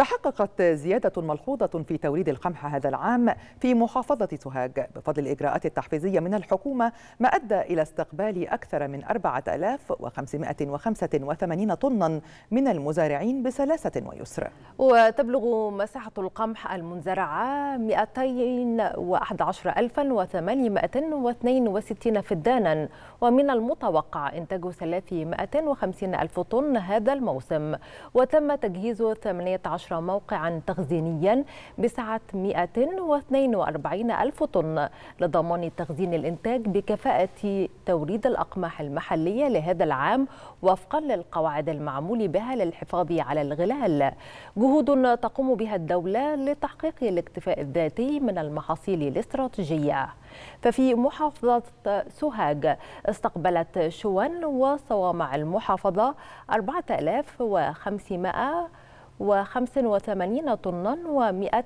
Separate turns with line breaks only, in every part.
تحققت زيادة ملحوظة في توريد القمح هذا العام في محافظة سوهاج بفضل الإجراءات التحفيزية من الحكومة ما أدى إلى استقبال أكثر من 4585 طنا من المزارعين بسلاسة ويسر
وتبلغ مساحة القمح المنزرعة 211862 فدانا ومن المتوقع إنتاج 350 ألف طن هذا الموسم وتم تجهيز 18 2019 موقعا تخزينيا بسعة 142 ألف طن لضمان تخزين الإنتاج بكفاءة توريد الأقماح المحلية لهذا العام وفقا للقواعد المعمول بها للحفاظ على الغلال جهود تقوم بها الدولة لتحقيق الاكتفاء الذاتي من المحاصيل الاستراتيجية ففي محافظة سوهاج استقبلت شوان وصوامع المحافظة 4500 85 طنا و242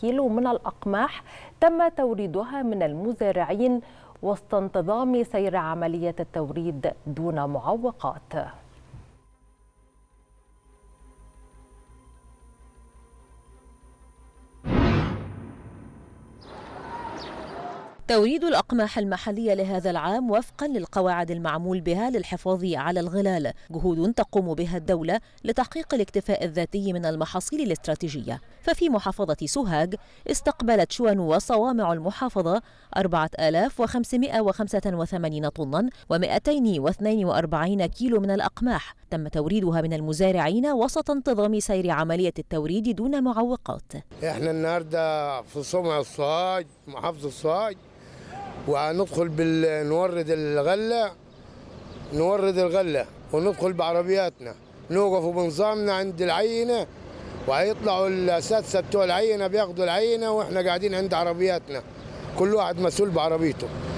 كيلو من الأقماح تم توريدها من المزارعين وسط انتظام سير عملية التوريد دون معوقات
توريد الأقماح المحلية لهذا العام وفقا للقواعد المعمول بها للحفاظ على الغلال جهود تقوم بها الدولة لتحقيق الاكتفاء الذاتي من المحاصيل الاستراتيجية ففي محافظة سوهاج استقبلت شوان وصوامع المحافظة 4585 طنا و242 كيلو من الأقماح تم توريدها من المزارعين وسط انتظام سير عملية التوريد دون معوقات
احنا النهاردة في صومعة الصاج محافظة الصاج وندخل بال... نورد الغله نورد الغله وندخل بعربياتنا نوقف بنظامنا عند العينه وهيطلعوا الاساتذه بتوع العينه بياخدوا العينه واحنا قاعدين عند عربياتنا كل واحد مسؤول بعربيته